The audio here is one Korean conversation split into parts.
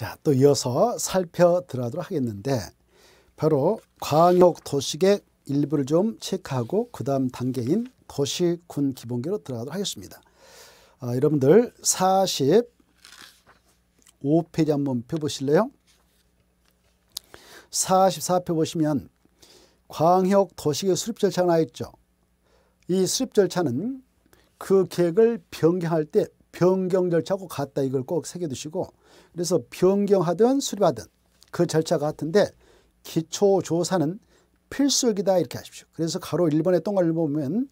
자, 또 이어서 살펴들어가도록 하겠는데 바로 광역 도시계 일부를 좀 체크하고 그 다음 단계인 도시군 기본계로 들어가도록 하겠습니다. 아, 여러분들 45페이지 한번 펴보실래요? 44표 보시면 광역 도시계 수립 절차가 나 있죠. 이 수립 절차는 그 계획을 변경할 때 변경 절차하고 같다 이걸 꼭 새겨두시고 그래서 변경하든 수립하든 그 절차가 같은데 기초조사는 필수기다 이렇게 하십시오. 그래서 가로 1번의 똥을 보면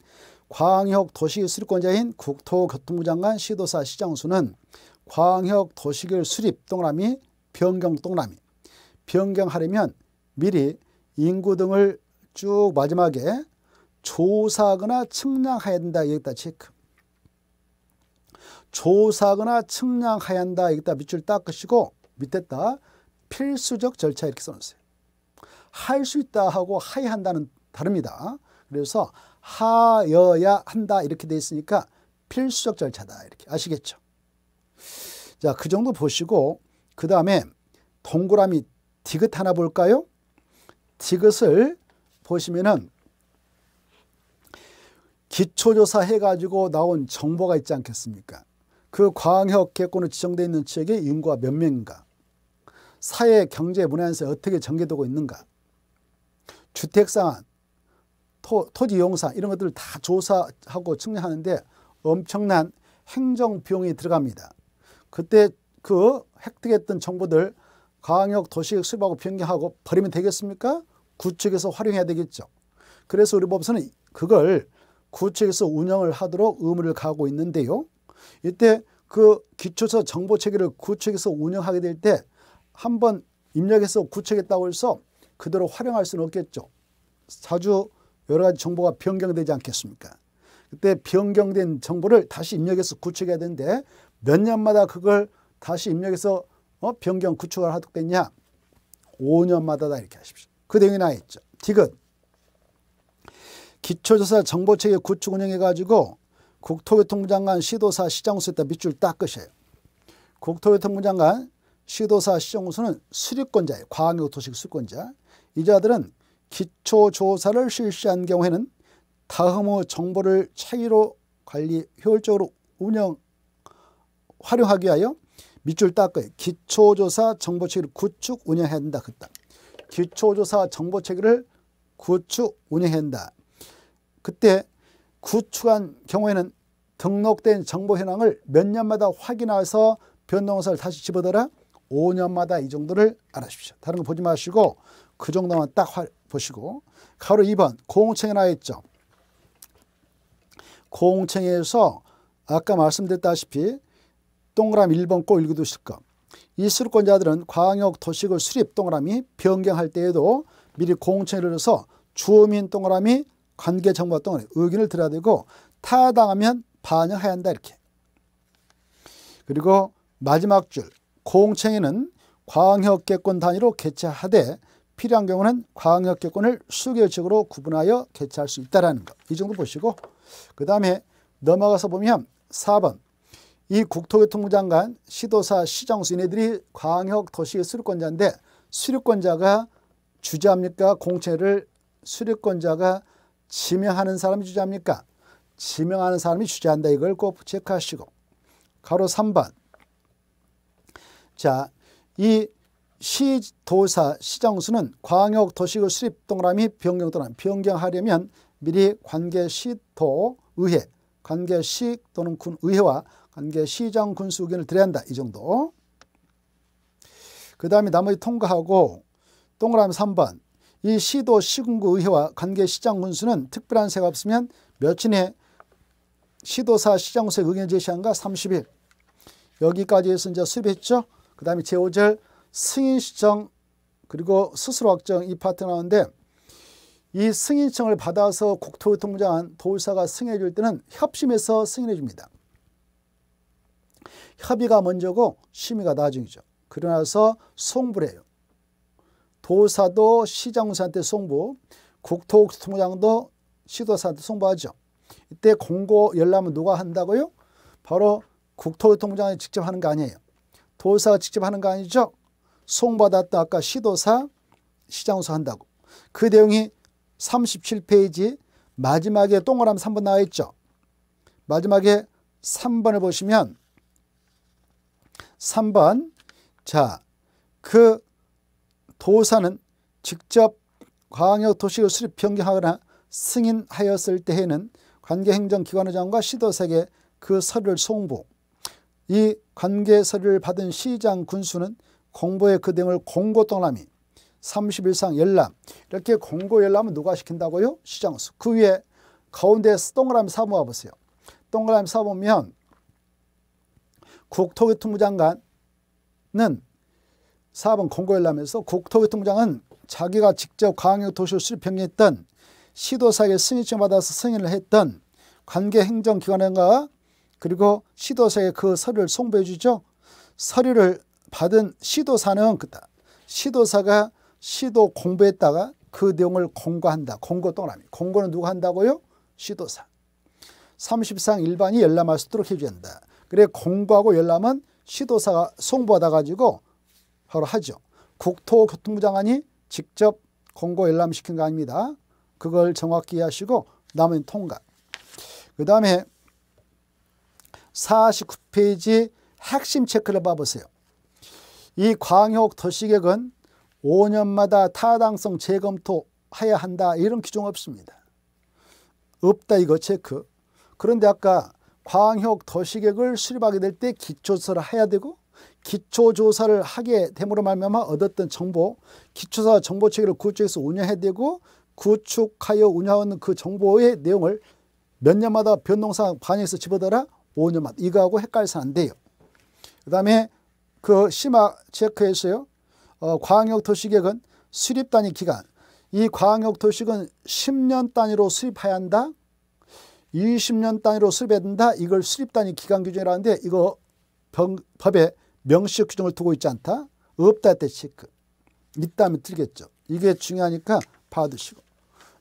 광역 도시 수립권자인 국토교통부 장관 시도사 시장수는 광역 도시결 수립 동그라미 변경 동그라미 변경하려면 미리 인구 등을 쭉 마지막에 조사하거나 측량해야 된다 여기다 체크 조사거나 측량하야 한다. 여기다 밑줄 딱 그시고 밑에다 필수적 절차 이렇게 써놓으세요. 할 수 있다 하고 하야 한다는 다릅니다. 그래서 하여야 한다 이렇게 돼 있으니까 필수적 절차다 이렇게 아시겠죠? 자, 그 정도 보시고 그 다음에 동그라미 디귿 하나 볼까요? 디귿을 보시면은 기초조사 해가지고 나온 정보가 있지 않겠습니까? 그광역개권으로 지정되어 있는 지역의 인구가 몇 명인가 사회, 경제, 문화에서 어떻게 전개되고 있는가 주택상황, 토, 지 이용상 이런 것들을 다 조사하고 측량하는데 엄청난 행정 비용이 들어갑니다. 그때 그 획득했던 정보들 광역 도시계획 수립하고 변경하고 버리면 되겠습니까? 구축에서 활용해야 되겠죠. 그래서 우리 법서는 그걸 구축에서 운영을 하도록 의무를 가하고 있는데요. 이때 그 기초서 정보 체계를 구축해서 운영하게 될 때 한번 입력해서 구축했다고 해서 그대로 활용할 수는 없겠죠. 자주 여러 가지 정보가 변경되지 않겠습니까? 그때 변경된 정보를 다시 입력해서 구축해야 되는데 몇 년마다 그걸 다시 입력해서 어? 변경 구축을 하겠냐? 5년마다다 이렇게 하십시오. 그 내용이 나와 있죠. 디귿 기초조사 정보체계 구축 운영해가지고 국토교통부 장관 시도사 시장호수에다 밑줄 딱 끄셔요. 국토교통부 장관 시도사 시정수는 수립권자예요. 과학교토식 수권자. 이 자들은 기초조사를 실시한 경우에는 다음의 정보를 차이로 관리 효율적으로 운영 활용하기 위하여 밑줄 닦아요. 기초조사 정보체계를 구축 운영해야 된다. 그다 기초조사 정보체계를 구축 운영해야 된다. 그때 구축한 경우에는 등록된 정보 현황을 몇 년마다 확인해서 변동사를 다시 집어들어 5년마다 이 정도를 알아십시오. 주 다른 거 보지 마시고 그 정도만 딱 보시고 가로 2번 공청회 나와있죠. 공청에서 아까 말씀드렸다시피 동그라미 1번 꼭 읽어두실 것. 이수권자들은 광역 도시구 수립 동그라미 변경할 때에도 미리 공청회를 해서 주민 동그라미 관계 정보 활동을 의견을 들어야 되고 타당하면 반영해야 한다 이렇게. 그리고 마지막 줄 공청회는 광역개권 단위로 개최하되 필요한 경우는 광역개권을 수개측으로 구분하여 개최할 수 있다라는 것. 이 정도 보시고 그 다음에 넘어가서 보면 4번 이 국토교통부 장관, 시도사, 시장수 인네들이 광역도시 수립권자인데 수립권자가 주재합니까? 공채를 수립권자가 지명하는 사람이 주자합니까? 지명하는 사람이 주자한다 이걸 꼭 체크하시고 가로 3번 자, 이 시도사 시정수는 광역 도시구 수립 동그라미 변경 또는 변경하려면 미리 관계시도의회 관계시 또는 군의회와 관계시정 군수 의견을 드려야 한다 이 정도 그 다음에 나머지 통과하고 동그라미 3번 이 시도 시군구 의회와 관계 시장 군수는 특별한 새가 없으면 며칠 내 시도사 시장구세 의견 제시한가 30일 여기까지 해서 이제 수입했죠. 그 다음에 제5절 승인 시청 그리고 스스로 확정 이 파트 나오는데 이 승인청을 받아서 국토교통부장 한 도의사가 승인해 줄 때는 협심해서 승인해 줍니다. 협의가 먼저고 심의가 나중이죠. 그러나서 송불해요. 보사도 시장사한테 송부, 국토통장도 교부 시도사한테 송부하죠. 이때 공고 열람은 누가 한다고요? 바로 국토통장이 직접 하는 거 아니에요. 도사가 직접 하는 거 아니죠? 송받았던 아까 시도사, 시장사 한다고. 그 내용이 37페이지 마지막에 동그라미 3번 나와 있죠. 마지막에 3번을 보시면 3번 자, 그 도사는 직접 광역도시를 수립 변경하거나 승인하였을 때에는 관계행정기관의장과 시도색에 그 서류를 송부 이 관계 서류를 받은 시장 군수는 공보에 그 등을 공고 떠남이 3 0일상 열람 이렇게 공고 열람은 누가 시킨다고요? 시장수 그 위에 가운데 동그라미 사모아 보세요 동그라미 사보면 국토교통부 장관은 4번 공고일람에서국토교 통장은 자기가 직접 광역 도시 실평했던 시도사에게 승인증 받아서 승인을 했던 관계 행정기관과 그리고 시도사에 그 서류를 송부해 주죠. 서류를 받은 시도사는 그다. 시도사가 시도 공부했다가 그 내용을 공고한다. 공고 동그이 공고는 누가 한다고요? 시도사. 30상 일반이 열람할 수 있도록 해준다. 그래 공고하고 열람은 시도사가 송부하다 가지고 바로 하죠. 국토교통부 장관이 직접 공고 열람시킨 거 아닙니다. 그걸 정확히 하시고 남은 통과. 그 다음에 49페이지 핵심 체크를 봐보세요. 이 광역 도시계획은 5년마다 타당성 재검토해야 한다 이런 규정 없습니다. 없다 이거 체크. 그런데 아까 광역 도시계획을 수립하게 될 때 기초서를 해야 되고 기초조사를 하게 됨으로 말미암아 얻었던 정보, 기초사 정보체계를 구축해서 운영해야 되고 구축하여 운영하는 그 정보의 내용을 몇 년마다 변동사항 반영해서 집어들어 5년마다 이거하고 헷갈려서 안 돼요. 그 다음에 그 심화 체크에서요. 어, 광역도시계획은 수립 단위 기간. 이 광역도시계획은 10년 단위로 수립해야 한다. 20년 단위로 수립해야 된다. 이걸 수립 단위 기간 규정이라는데 이거 병, 법에 명시적 규정을 두고 있지 않다. 없다 때 체크. 있다면 틀겠죠. 이게 중요하니까 봐두시고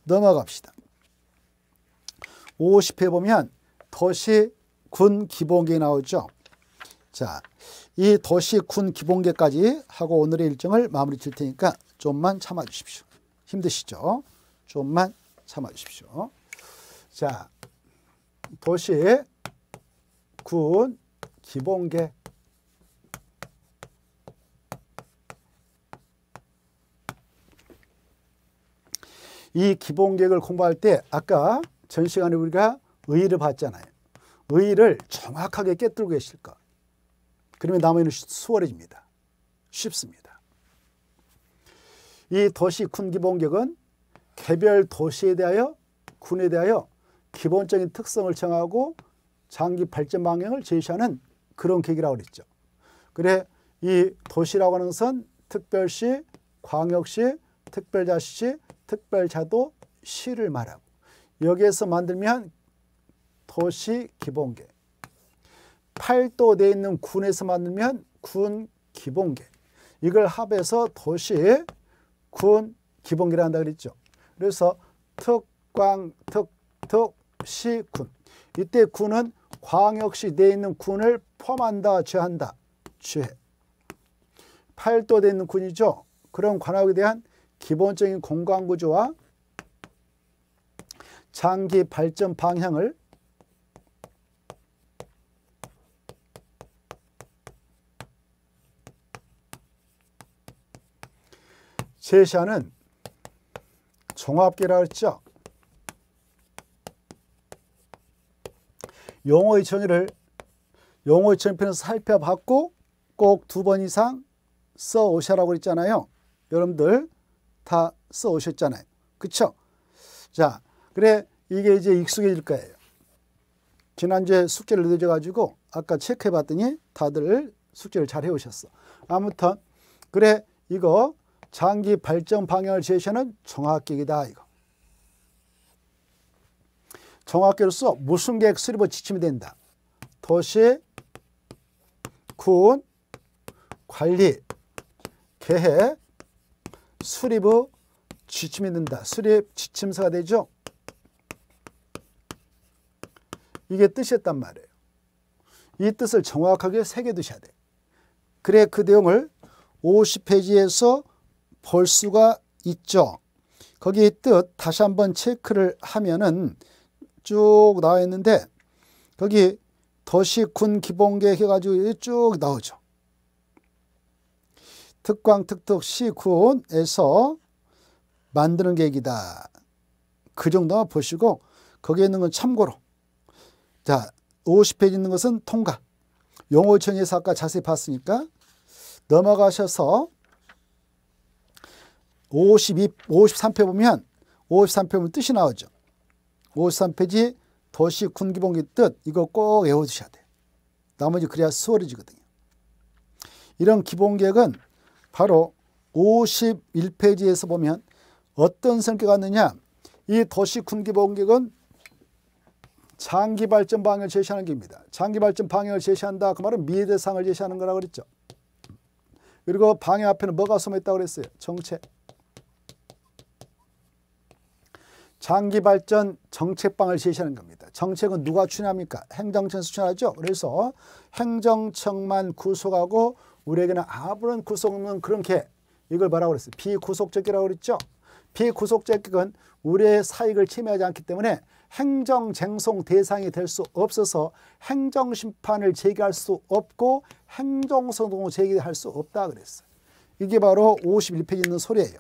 넘어갑시다. 50회 보면 도시 군 기본계 나오죠. 자, 이 도시 군 기본계까지 하고 오늘의 일정을 마무리 칠 테니까 좀만 참아 주십시오. 힘드시죠? 좀만 참아 주십시오. 자, 도시 군 기본계 이 기본계획을 공부할 때 아까 전 시간에 우리가 의의를 봤잖아요. 의의를 정확하게 깨뜨리고 계실까. 그러면 나머지는 수월해집니다. 쉽습니다. 이 도시 군 기본계획은 개별 도시에 대하여 군에 대하여 기본적인 특성을 정하고 장기 발전 방향을 제시하는 그런 계획라고 그랬죠. 그래 이 도시라고 하는 것은 특별시, 광역시, 특별자치시, 특별자도 시를 말하고 여기에서 만들면 도시 기본계 팔도 돼 있는 군에서 만들면 군 기본계 이걸 합해서 도시 군 기본계를 한다 그랬죠. 그래서 특광 특특 시군 이때 군은 광역시 돼 있는 군을 포함한다 죄한다 죄 팔도 돼 있는 군이죠. 그런 관할에 대한 기본적인 공간 구조와 장기 발전 방향을 제시하는 종합계라 했죠. 용어의 정의를 용어의 정의편에서 살펴봤고 꼭 두 번 이상 써오셔라고 했잖아요. 여러분들 다 써오셨잖아요. 그쵸? 자, 그래 이게 이제 익숙해질 거예요. 지난주에 숙제를 늦어가지고 아까 체크해봤더니 다들 숙제를 잘 해오셨어. 아무튼 그래 이거 장기 발전 방향을 제시하는 정학기이다 이거. 정학기로서 무슨 계획 수립을 지침이 된다. 도시, 군, 관리, 계획, 수립의 지침이 된다. 수립 지침서가 되죠. 이게 뜻이었단 말이에요. 이 뜻을 정확하게 새겨두셔야 돼. 그래 그 내용을 50페이지에서 볼 수가 있죠. 거기 에뜻 다시 한번 체크를 하면은 쭉 나와 있는데 거기 도시군 기본계획 해가지고 쭉 나오죠. 특광 특특 시군에서 만드는 계획이다. 그 정도만 보시고 거기에 있는 건 참고로 자 50페이지 있는 것은 통과 용어청에서 아까 자세히 봤으니까 넘어가셔서 52, 53페 보면 53페 보면 뜻이 나오죠. 53페이지 도시 군기봉기 뜻 이거 꼭 외워두셔야 돼요. 나머지 그래야 수월해지거든요. 이런 기본계획은 바로 51페이지에서 보면 어떤 성격이 왔느냐 이 도시 군기본격은 장기 발전 방향을 제시하는 겁니다. 장기 발전 방향을 제시한다. 그 말은 미래대상을 제시하는 거라고 그랬죠. 그리고 방향 앞에는 뭐가 숨어있다고 그랬어요? 정책. 장기 발전 정책방을 제시하는 겁니다. 정책은 누가 추진합니까? 행정청에서 추진하죠. 그래서 행정청만 구속하고 우리에게는 아무런 구속 없는 그런 개 이걸 뭐라고 그랬어요? 비구속적이라고 그랬죠. 비구속적은 우리의 사익을 침해하지 않기 때문에 행정쟁송 대상이 될 수 없어서 행정심판을 제기할 수 없고 행정소송을 제기할 수 없다 그랬어요. 이게 바로 51페이지 있는 소리예요.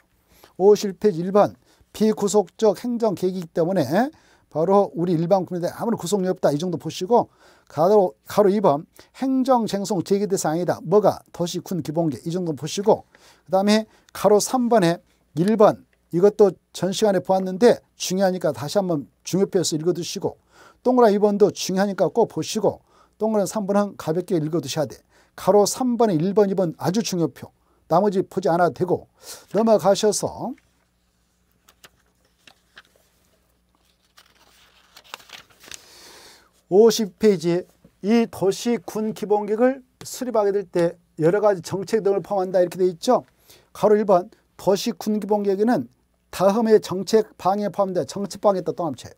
51페이지 1번 비구속적 행정계기이기 때문에 바로 우리 일반 국민들 아무런 구속력 없다 이 정도 보시고 가로, 가로 2번 행정쟁송 제기대상이다 뭐가 도시 군 기본계 이 정도 보시고 그 다음에 가로 3번에 1번 이것도 전 시간에 보았는데 중요하니까 다시 한번 중요표에서 읽어두시고 동그라 2번도 중요하니까 꼭 보시고 동그라 3번은 가볍게 읽어두셔야 돼. 가로 3번에 1번 2번 아주 중요표 나머지 보지 않아도 되고 넘어가셔서 50페이지에 이 도시 군 기본계획을 수립하게 될 때 여러 가지 정책 등을 포함한다 이렇게 돼 있죠. 가로 1번 도시 군 기본계획에는 다음의 정책 방에 포함돼 정책 방에 또 합체.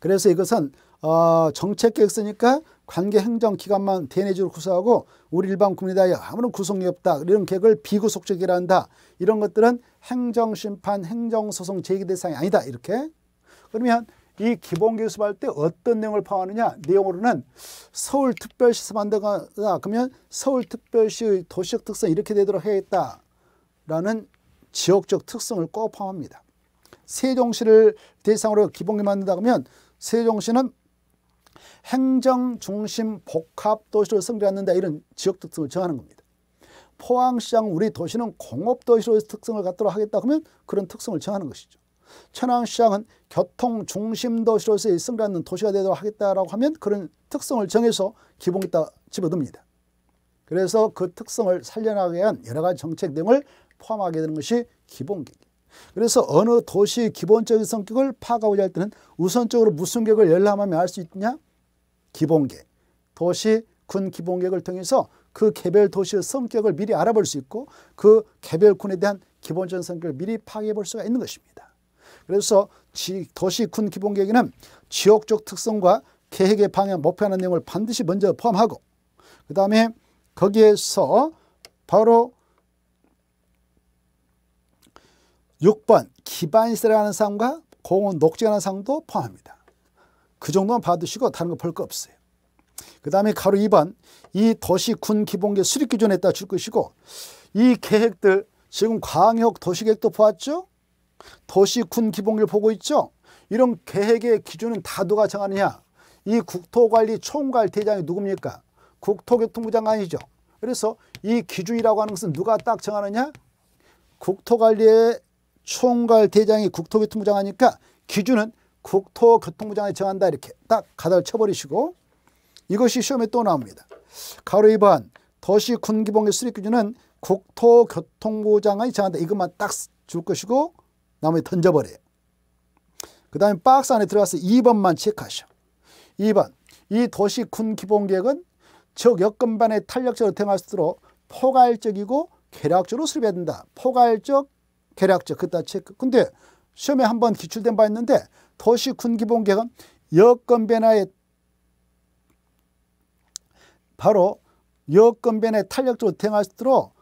그래서 이것은 어, 정책 계획 쓰니까 관계 행정 기관만 대내적으로 구성하고 우리 일반 국민에 대하여 아무런 구속이 없다. 이런 계획을 비구속적이라 한다. 이런 것들은 행정심판, 행정소송 제기 대상이 아니다. 이렇게. 그러면 이 기본 교습할 때 어떤 내용을 파하느냐 내용으로는 서울특별시 에서 만들거나 그러면 서울특별시 의 도시적 특성 이렇게 되도록 해야겠다라는 지역적 특성을 꼭 포함합니다. 세종시를 대상으로 기본기 만든다 그러면 세종시는 행정 중심 복합 도시로 성장한다 이런 지역 특성을 정하는 겁니다. 포항시장 우리 도시는 공업 도시로의 특성을 갖도록 하겠다 그러면 그런 특성을 정하는 것이죠. 천황시장은 교통 중심 도시로서의 승리하는 도시가 되도록 하겠다라고 하면 그런 특성을 정해서 기본기다 집어듭니다. 그래서 그 특성을 살려나가기 위한 여러 가지 정책 등을 포함하게 되는 것이 기본계획. 그래서 어느 도시의 기본적인 성격을 파악하고자 할 때는 우선적으로 무슨 계획을 열람하면 알 수 있냐? 기본계획. 도시, 군 기본계획을 통해서 그 개별 도시의 성격을 미리 알아볼 수 있고 그 개별 군에 대한 기본적인 성격을 미리 파악해 볼 수가 있는 것입니다. 그래서 지, 도시군 기본 계획에는 지역적 특성과 계획의 방향, 목표하는 내용을 반드시 먼저 포함하고 그 다음에 거기에서 바로 6번 기반시설이라는 사항과 공원 녹지라는 사항도 포함합니다. 그 정도만 봐두시고 다른 거 볼 거 없어요. 그 다음에 가로 2번 이 도시군 기본계 수립 기준에 따라 줄 것이고 이 계획들 지금 광역 도시계획도 보았죠? 도시군 기본기를 보고 있죠. 이런 계획의 기준은 다 누가 정하느냐. 이 국토관리 총괄 대장이 누굽니까? 국토교통부 장관이죠. 그래서 이 기준이라고 하는 것은 누가 딱 정하느냐? 국토관리의 총괄 대장이 국토교통부 장하니까 기준은 국토교통부 장관이 정한다 이렇게 딱 가닥을 쳐버리시고 이것이 시험에 또 나옵니다. 가로 2번 도시 군기본계 수립 기준은 국토교통부 장관이 정한다. 이것만 딱 줄 것이고 나무에 던져버려요. 그 다음에 박스 안에 들어가서 2번만 체크하셔. 2번. 이 도시 군 기본계획은 적 여건반의 탄력적으로 대응할수록 포괄적이고 계략적으로 수립해야 된다. 포괄적, 계략적. 그다 체크. 근데 시험에 한번 기출된 바 있는데 도시 군 기본계획은 여건 변화에 바로 여건 변화에 탄력적으로 대응할수록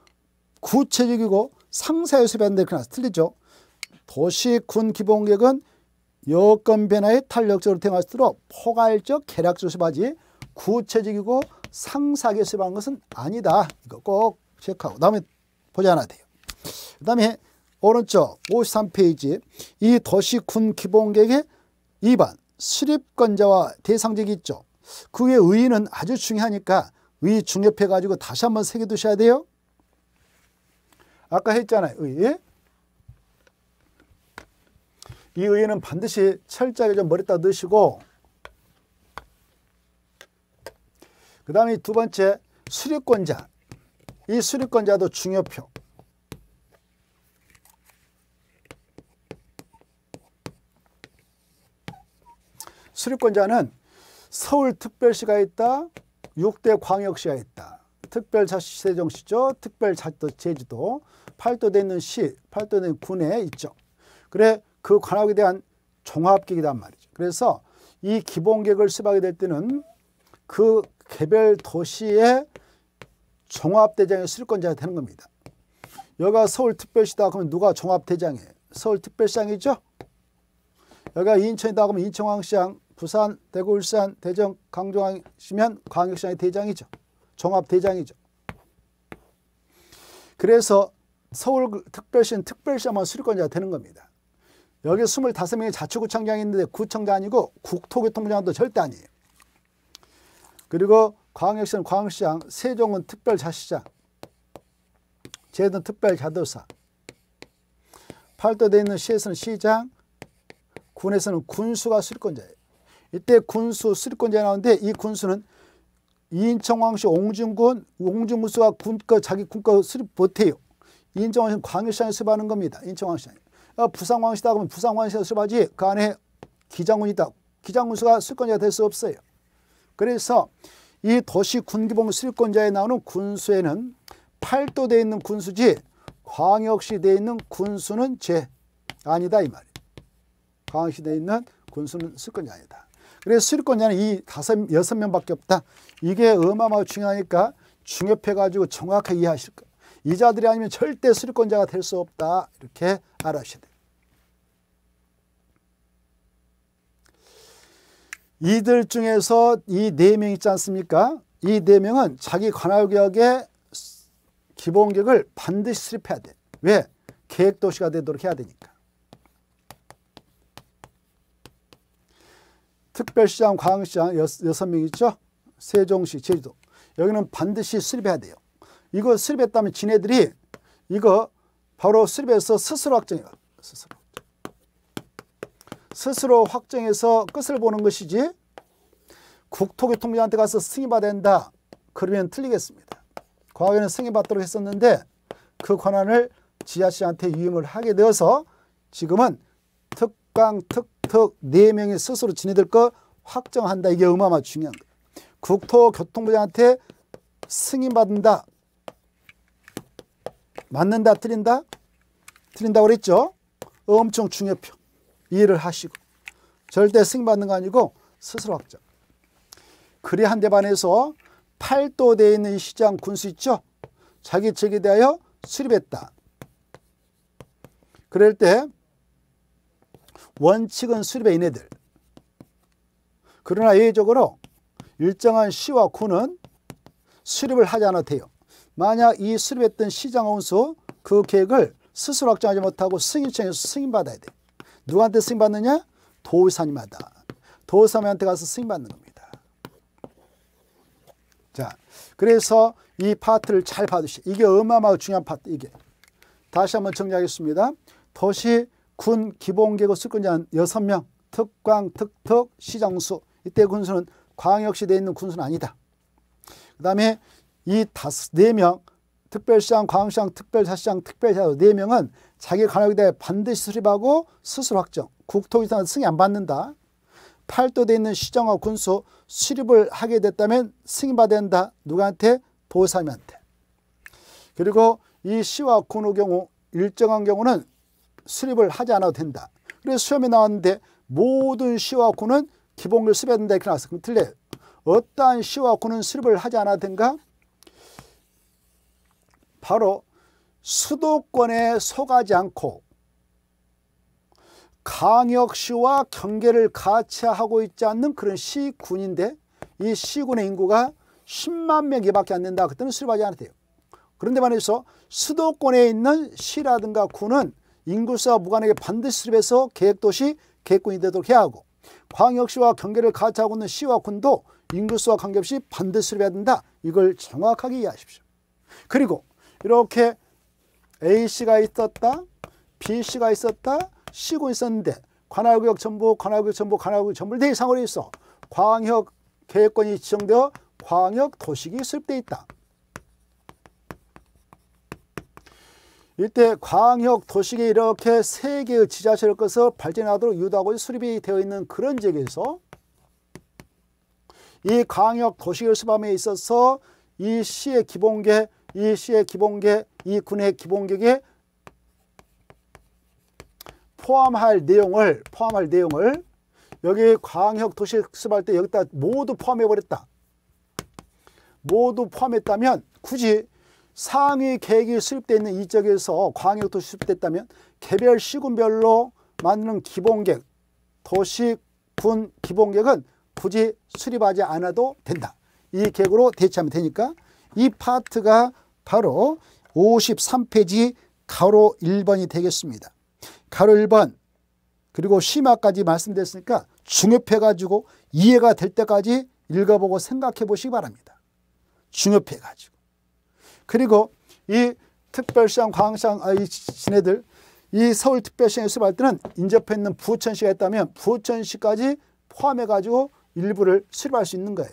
구체적이고 상세 연습해야 된다. 틀리죠. 도시군 기본계획은 여건 변화에 탄력적으로 대응할수록 포괄적 계략조심하지 구체적이고 상사하게 수립한 것은 아니다. 이거 꼭 체크하고 다음에 보지 않아도 돼요. 그 다음에 오른쪽 53페이지 이 도시군 기본계획의 2번 수립권자와 대상적이 있죠. 그의 의의는 아주 중요하니까 의의 중립해가지고 다시 한번 새겨두셔야 돼요. 아까 했잖아요. 의의. 이 의회는 반드시 철저하게 좀 머리 따드시고 그 다음에 두 번째 수립권자 이 수립권자도 중요표 수립권자는 서울특별시가 있다 6대 광역시가 있다 특별자치세종시죠 특별자치제주도 8도되는 시, 8도되는 군에 있죠 그래 그관악에 대한 종합계획이란 말이죠. 그래서 이기본계을 수립하게 될 때는 그 개별 도시의 종합대장에 수립권자가 되는 겁니다. 여기가 서울특별시다 그러면 누가 종합대장이에요? 서울특별시장이죠? 여기가 인천이다 그러면 인천광시장, 부산, 대구, 울산, 대전, 강정시면 광역시장의 대장이죠. 종합대장이죠. 그래서 서울특별시는 특별시장만 수립권자가 되는 겁니다. 여기 2 5명이 자치구청장이 있는데 구청장 아니고 국토교통부장도 절대 아니에요. 그리고 광역시는 광역시장, 세종은 특별자치장, 제주는 특별자도사, 팔도에 있는 시에서는 시장, 군에서는 군수가 수립권자예요. 이때 군수 수립권자 나오는데 이 군수는 인천광시 옹중군, 옹중군수가 군거 자기 군거 수립 못해요. 인천광시 는 광역시장에 수립하는 겁니다. 인천광시장이. 어, 부상왕시다 그면부상왕시다 수업하지 그 안에 기장군 있다. 기장군수가 수권자가될 수 없어요. 그래서 이 도시 군기봉 수립권자에 나오는 군수에는 팔도돼 있는 군수지 광역시 돼 있는 군수는 제 아니다 이 말이에요. 광역시 돼 있는 군수는 수권자 아니다. 그래서 수권자는 립이 다섯 여섯 명밖에 없다. 이게 어마어마 중요하니까 중요해 가지고 정확하게 이해하실 거예요. 이자들이 아니면 절대 수권자가 립될수 없다. 이렇게 알아셔야 돼요. 이들 중에서 이 네 명 있지 않습니까? 이 네 명은 자기 관할구역의 기본계획을 반드시 수립해야 돼. 왜? 계획도시가 되도록 해야 되니까. 특별시장, 광시장 여섯 명 있죠? 세종시, 제주도. 여기는 반드시 수립해야 돼요. 이거 수립했다면 지네들이 이거 바로 수립에서 스스로 확정 스스로 스스로 확정해서 끝을 보는 것이지 국토교통부한테 가서 승인받아다 그러면 틀리겠습니다. 과거에는 승인받도록 했었는데 그 권한을 지하씨한테 유임을 하게 되어서 지금은 특강, 특특 네 명이 스스로 지내들 거 확정한다. 이게 어마어마 중요한 거예요. 국토교통부장한테 승인받는다. 맞는다 틀린다? 틀린다 그랬죠? 엄청 중요표 이해를 하시고 절대 승인받는 거 아니고 스스로 확정 그리 한대반에서 팔도되어 있는 시장 군수 있죠? 자기 책에 대하여 수립했다 그럴 때 원칙은 수립의 인해들 그러나 예외적으로 일정한 시와 군은 수립을 하지 않아도 돼요 만약 이 수립했던 시장 원수 그 계획을 스스로 확정하지 못하고 승인청에서 승인받아야 돼. 누구한테 승인받느냐? 도의사님마다. 도의사님한테 가서 승인받는 겁니다. 자, 그래서 이 파트를 잘받으시 이게 어마어마하고 중요한 파트, 이게. 다시 한번 정리하겠습니다. 도시, 군, 기본계획을 쓸 건지 한섯명 특광, 특특, 시장수. 이때 군수는 광역시돼 있는 군수는 아니다. 그 다음에 이 다섯 네 명 특별시장, 광역시장, 특별자치장, 특별시장 네 명은 자기 관역에 대해 반드시 수립하고 스스로 확정. 국토기사는 승인 안 받는다. 팔도돼 있는 시장과 군수 수립을 하게 됐다면 승인받아야 한다. 누구한테? 보호사님한테. 그리고 이 시와 군의 경우 일정한 경우는 수립을 하지 않아도 된다. 그래서 시험에 나왔는데 모든 시와 군은 기본을 수립해야 된다 이렇게 나왔어. 그럼 틀려요. 어떠한 시와 군은 수립을 하지 않아도 된가? 바로 수도권에 속하지 않고 강역시와 경계를 같이 하고 있지 않는 그런 시군인데 이 시군의 인구가 10만 명이밖에 안 된다. 그때는 수립하지 않았대요. 그런데 반해서 수도권에 있는 시라든가 군은 인구수와 무관하게 반드시 수립해서 계획도시 계획군이 되도록 해야 하고 광역시와 경계를 같이 하고 있는 시와 군도 인구수와 관계없이 반드시 수립해야 된다. 이걸 정확하게 이해하십시오. 그리고 이렇게 A씨가 있었다. B씨가 있었다. C고 있었는데 관할구역 전부 관할구역 전부 관할구역 전부 내상으로 있어. 광역 계획권이 지정되어 광역 도식이 수립돼 있다. 이때 광역 도식이 이렇게 세 개의 지자체를 것을 발전하도록 유도하고 수립이 되어 있는 그런 지역에서 이 광역 도시결수밤에 있어서 이 시의 기본계 이 시의 기본계, 이 군의 기본계에 포함할 내용을 포함할 내용을 여기 광역 도시학습할 때 여기다 모두 포함해 버렸다. 모두 포함했다면 굳이 상위 계획이 수립되 있는 이쪽에서 광역 도시 수립됐다면 개별 시군별로 만드는 기본계획, 도시 군 기본계획은 굳이 수립하지 않아도 된다. 이 계획으로 대체하면 되니까 이 파트가 바로 53페이지 가로 1번이 되겠습니다. 가로 1번 그리고 심화까지 말씀드렸으니까 중엽해가지고 이해가 될 때까지 읽어보고 생각해 보시기 바랍니다. 중엽해가지고 그리고 이 특별시장, 광시장, 아, 이 시내들 이 서울특별시장에 수할 때는 인접해 있는 부천시가 있다면 부천시까지 포함해가지고 일부를 수립할 수 있는 거예요.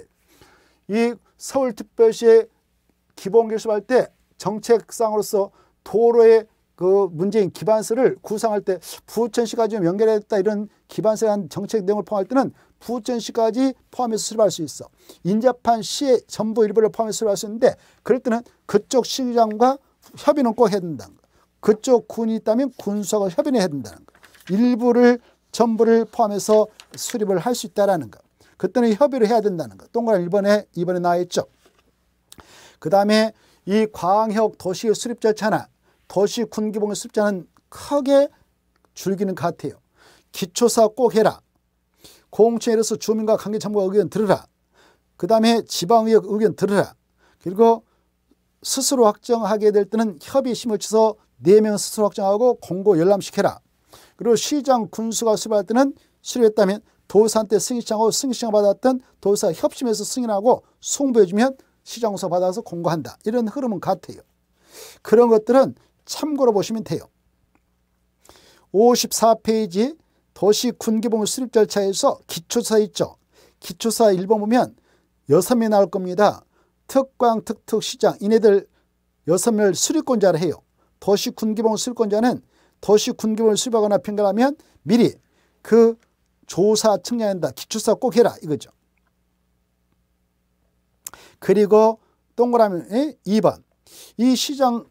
이 서울특별시의 기본 결습할 때 정책상으로서 도로의 그 문제인 기반서를 구상할 때 부천시까지 연결했다 이런 기반서에 한 정책 내용을 포함할 때는 부천시까지 포함해서 수립할 수 있어. 인접한 시의 전부 일부를 포함해서 수립할 수 있는데 그럴 때는 그쪽 시장과 협의는 꼭 해야 된다는 거. 그쪽 군이 있다면 군수하고 협의해야 된다는 거. 일부를 전부를 포함해서 수립을 할 수 있다라는 거. 그때는 협의를 해야 된다는 거. 동그란 1번에 2번에 나와 있죠. 그 다음에 이 광역 도시 수립 절차나 도시 군기봉 수립자는 크게 줄기는 같아요. 기초사꼭 해라. 공청회에서 주민과 관계 참가 의견 들으라. 그 다음에 지방의회 의견 들으라. 그리고 스스로 확정하게 될 때는 협의 심을 치서 4명 스스로 확정하고 공고 열람시켜라. 그리고 시장 군수가 수립할 때는 수립했다면 도사한테 승인시장하고 승인시장 받았던 도사 협심해서 승인하고 송부해주면 시정서 받아서 공고한다. 이런 흐름은 같아요. 그런 것들은 참고로 보시면 돼요. 54페이지 도시 군기봉 수립 절차에서 기초사 있죠. 기초사 1번 보면 6명이 나올 겁니다. 특광, 특특, 시장 이네들 6명을 수립권자를 해요. 도시 군기봉 수립권자는 도시 군기봉을 수립하거나 평가하면 미리 그 조사 측량한다. 기초사 꼭 해라 이거죠. 그리고 동그라미 2번 이시장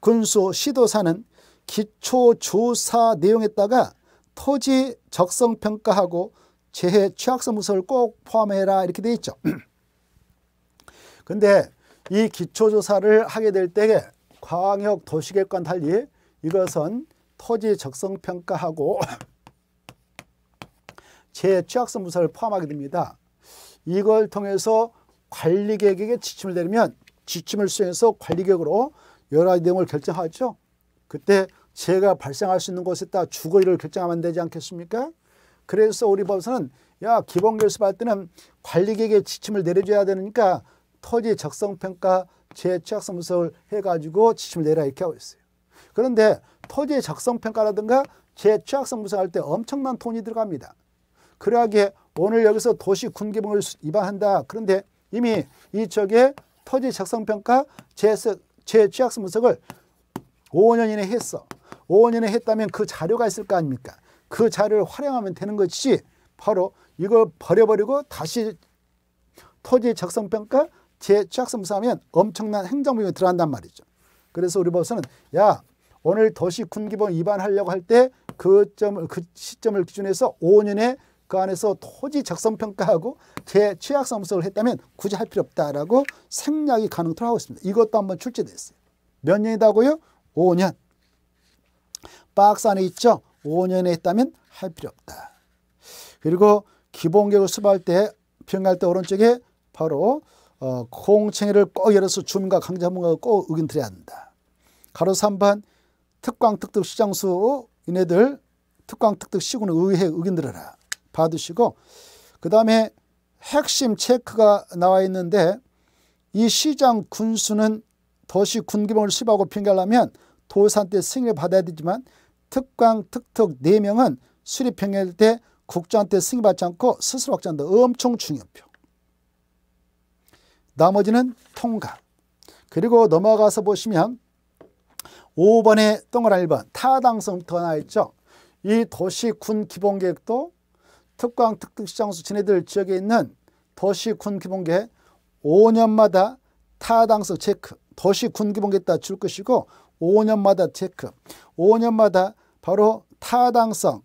군수 시도사는 기초조사 내용에다가 토지 적성평가하고 재해 취약성 분석을 꼭 포함해라 이렇게 돼 있죠. 근데 이 기초조사를 하게 될 때에 광역 도시계획과 달리 이것은 토지 적성평가하고 재취약성 해 분석을 포함하게 됩니다. 이걸 통해서 관리계획에 지침을 내리면 지침을 수행해서 관리계획으로 여러 가지 내용을 결정하죠. 그때 재해가 발생할 수 있는 것에 따라 주거일을 결정하면 되지 않겠습니까? 그래서 우리 법사는 야 기본결습할 때는 관리계획에 지침을 내려줘야 되니까 토지 적성평가 재취약성분석을 해가지고 지침을 내라 이렇게 하고 있어요. 그런데 토지 적성평가라든가 재취약성분석할 때 엄청난 돈이 들어갑니다. 그러하게 오늘 여기서 도시 군계명을 위반한다. 그런데 이미 이쪽에 토지 작성평가 재취약성 분석을 5년 이내 했어. 5년 이내 했다면 그 자료가 있을 거 아닙니까? 그 자료를 활용하면 되는 것이 지 바로 이걸 버려버리고 다시 토지 작성평가 재취약성 분석하면 엄청난 행정비용이 들어간단 말이죠. 그래서 우리 법서는 야 오늘 도시군기본 위반하려고 할 때 그 점을 그 시점을 기준해서 5년에 그 안에서 토지 적성 평가하고 제 취약 점수을 했다면 굳이 할 필요 없다라고 생략이 가능토록 하고 있습니다. 이것도 한번 출제됐어요. 몇 년이다고요? 5년. 박스 안에 있죠? 5년에 했다면 할 필요 없다. 그리고 기본격을 수업할 때 평가할 때 오른쪽에 바로 어, 공청회를 꼭 열어서 주문과 강좌 전문가꼭 의견 드려야 한다. 가로 3번 특광 특급 시장수 이네들 특광 특급 시군의 의회 의견 들어라. 받으시고 그 다음에 핵심 체크가 나와 있는데 이 시장 군수는 도시 군기봉을 수입하고 평결하면 도산 때 승인을 받아야 되지만 특강 특특 4명은 수립 평가할때 국장한테 승인받지 않고 스스로 확장한다. 엄청 중요표. 나머지는 통과. 그리고 넘어가서 보시면 5번의 동그라 1번 타당성 더 나있죠. 이 도시 군 기본계획도 특강 특특시장수 지네들 지역에 있는 도시군 기본계 5년마다 타당성 체크 도시군 기본계 다줄 것이고 5년마다 체크 5년마다 바로 타당성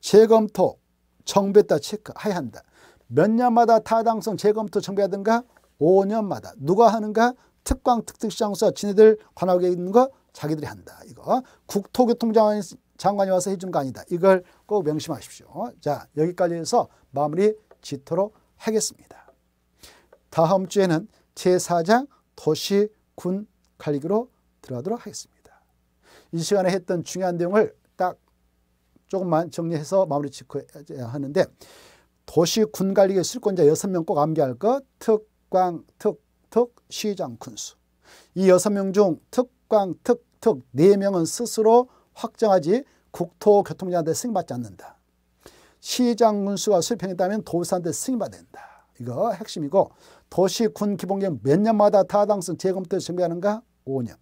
재검토 정배 다 체크해야 한다. 몇 년마다 타당성 재검토 정비하든가 5년마다 누가 하는가 특광 특특시장수와 지네들 관할구에 있는 거 자기들이 한다. 이거 국토교통장관 이 장관이 와서 해준 거 아니다. 이걸 꼭 명심하십시오. 자 여기까지 해서 마무리 짓도록 하겠습니다. 다음 주에는 제4장 도시 군 칼리기로 들어가도록 하겠습니다. 이 시간에 했던 중요한 내용을 딱 조금만 정리해서 마무리 짓고 야 하는데 도시 군관리기 실권자 6명 꼭 암기할 것 특광, 특, 특, 시장, 군수 이 6명 중 특광, 특, 특 4명은 스스로 확정하지 국토교통장한테 부 승인받지 않는다. 시장 군수가 수평했다면 도사한테 승인받아야 된다. 이거 핵심이고 도시군 기본계획 몇 년마다 타당성 재검토를 준비하는가? 5년.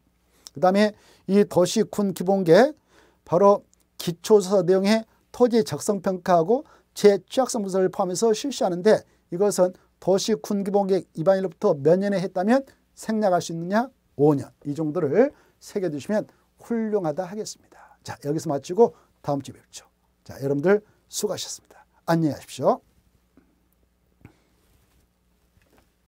그 다음에 이 도시군 기본계획 바로 기초서 내용의 토지 적성평가하고 재취약성 분석을 포함해서 실시하는데 이것은 도시군 기본계획 입반일로부터몇 년에 했다면 생략할 수 있느냐? 5년. 이 정도를 새겨두시면 훌륭하다 하겠습니다. 자, 여기서 마치고 다음 주에 뵙죠. 자, 여러분들 수고하셨습니다. 안녕히 가십시오.